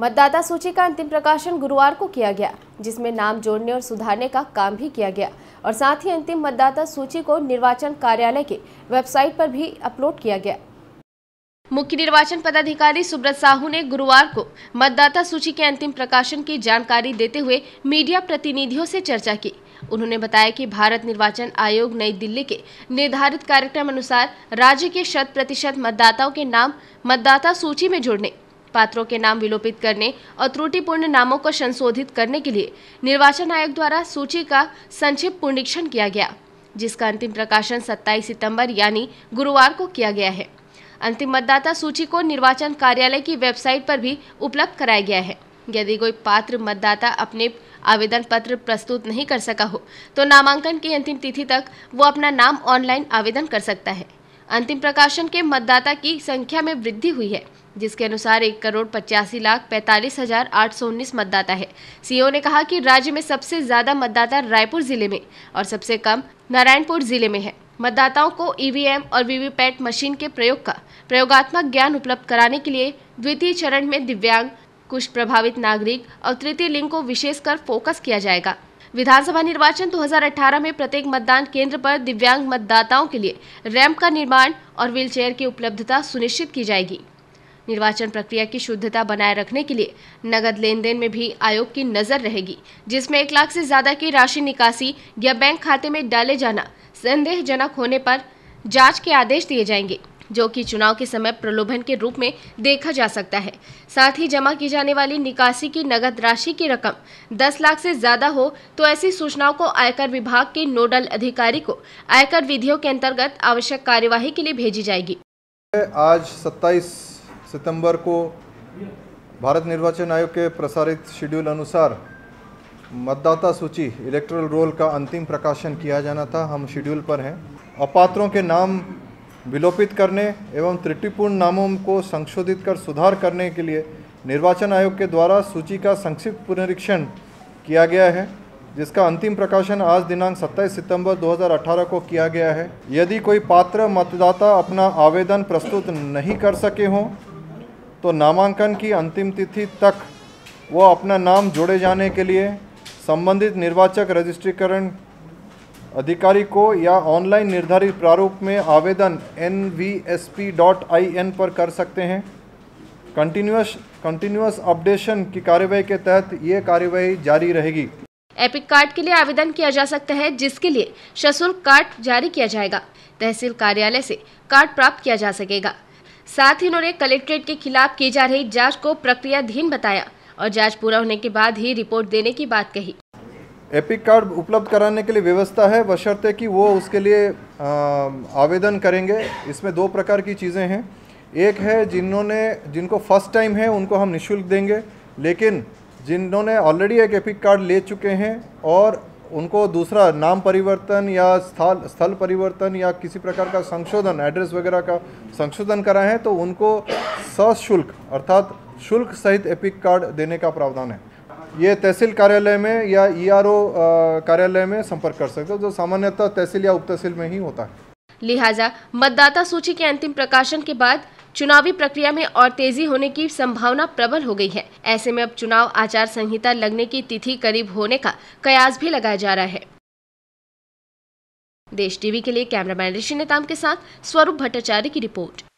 मतदाता सूची का अंतिम प्रकाशन गुरुवार को किया गया जिसमें नाम जोड़ने और सुधारने का काम भी किया गया और साथ ही अंतिम मतदाता सूची को निर्वाचन कार्यालय के वेबसाइट पर भी अपलोड किया गया मुख्य निर्वाचन पदाधिकारी सुब्रत साहू ने गुरुवार को मतदाता सूची के अंतिम प्रकाशन की जानकारी देते हुए मीडिया प्रतिनिधियों से चर्चा की उन्होंने बताया कि भारत निर्वाचन आयोग नई दिल्ली के निर्धारित कार्यक्रम अनुसार राज्य के शत प्रतिशत मतदाताओं के नाम मतदाता सूची में जोड़ने पात्रों के नाम विलोपित करने और त्रुटिपूर्ण नामों को संशोधित करने के लिए निर्वाचन आयोग द्वारा सूची का संक्षिप्त पुनरीक्षण किया गया जिसका अंतिम प्रकाशन 27 सितंबर यानी गुरुवार को किया गया है अंतिम मतदाता सूची को निर्वाचन कार्यालय की वेबसाइट पर भी उपलब्ध कराया गया है यदि कोई पात्र मतदाता अपने आवेदन पत्र प्रस्तुत नहीं कर सका हो तो नामांकन की अंतिम तिथि तक वो अपना नाम ऑनलाइन आवेदन कर सकता है अंतिम प्रकाशन के मतदाता की संख्या में वृद्धि हुई है जिसके अनुसार एक करोड़ पचासी लाख पैंतालीस हजार आठ सौ उन्नीस मतदाता है सीओ ने कहा कि राज्य में सबसे ज्यादा मतदाता रायपुर जिले में और सबसे कम नारायणपुर जिले में है मतदाताओं को ईवीएम और वीवीपैट मशीन के प्रयोग का प्रयोगात्मक ज्ञान उपलब्ध कराने के लिए द्वितीय चरण में दिव्यांग कुछ प्रभावित नागरिक और तृतीय लिंग को विशेष कर फोकस किया जाएगा विधानसभा निर्वाचन 2018 में प्रत्येक मतदान केंद्र पर दिव्यांग मतदाताओं के लिए रैंप का निर्माण और व्हीलचेयर की उपलब्धता सुनिश्चित की जाएगी निर्वाचन प्रक्रिया की शुद्धता बनाए रखने के लिए नगद लेन देन में भी आयोग की नजर रहेगी जिसमें एक लाख से ज्यादा की राशि निकासी या बैंक खाते में डाले जाना संदेहजनक होने पर जांच के आदेश दिए जाएंगे जो कि चुनाव के समय प्रलोभन के रूप में देखा जा सकता है साथ ही जमा की जाने वाली निकासी की नगद राशि की रकम 10 लाख से ज्यादा हो तो ऐसी सूचनाओं को आयकर विभाग के नोडल अधिकारी को आयकर विधियों के अंतर्गत आवश्यक कार्यवाही के लिए भेजी जाएगी आज सत्ताईस सितंबर को भारत निर्वाचन आयोग के प्रसारित शेड्यूल अनुसार मतदाता सूची इलेक्ट्रल रोल का अंतिम प्रकाशन किया जाना था हम शेड्यूल पर हैं अपात्रों के नाम विलोपित करने एवं त्रुटिपूर्ण नामों को संशोधित कर सुधार करने के लिए निर्वाचन आयोग के द्वारा सूची का संक्षिप्त पुनरीक्षण किया गया है जिसका अंतिम प्रकाशन आज दिनांक 27 सितंबर 2018 को किया गया है यदि कोई पात्र मतदाता अपना आवेदन प्रस्तुत नहीं कर सके हों तो नामांकन की अंतिम तिथि तक वो अपना नाम जोड़े जाने के लिए संबंधित निर्वाचक रजिस्ट्रीकरण अधिकारी को या ऑनलाइन निर्धारित प्रारूप में आवेदन एन पर कर सकते हैं कंटिन्यूस कंटिन्यूस अपडेशन की कार्यवाही के तहत ये कार्यवाही जारी रहेगी एपिक कार्ड के लिए आवेदन किया जा सकता है जिसके लिए सशुल्क कार्ड जारी किया जाएगा तहसील कार्यालय से कार्ड प्राप्त किया जा सकेगा साथ ही उन्होंने कलेक्ट्रेट के खिलाफ की जा रही जांच को प्रक्रियाधीन बताया और जांच पूरा होने के बाद ही रिपोर्ट देने की बात कही एपिक कार्ड उपलब्ध कराने के लिए व्यवस्था है बशर्ते कि वो उसके लिए आवेदन करेंगे इसमें दो प्रकार की चीज़ें हैं एक है जिन्होंने जिनको फर्स्ट टाइम है उनको हम निःशुल्क देंगे लेकिन जिन्होंने ऑलरेडी एक एपिक कार्ड ले चुके हैं और उनको दूसरा नाम परिवर्तन या स्थल स्थल परिवर्तन या किसी प्रकार का संशोधन एड्रेस वगैरह का संशोधन करा है तो उनको सशुल्क अर्थात शुल्क सहित एपिक कार्ड देने का प्रावधान है ये तहसील कार्यालय में या ईआरओ e कार्यालय में संपर्क कर सकते हो जो सामान्यतः तहसील या उप तहसील में ही होता है लिहाजा मतदाता सूची के अंतिम प्रकाशन के बाद चुनावी प्रक्रिया में और तेजी होने की संभावना प्रबल हो गई है ऐसे में अब चुनाव आचार संहिता लगने की तिथि करीब होने का कयास भी लगाया जा रहा है देश टीवी के लिए कैमरामैन ऋषि नेताम के साथ स्वरूप भट्टाचार्य की रिपोर्ट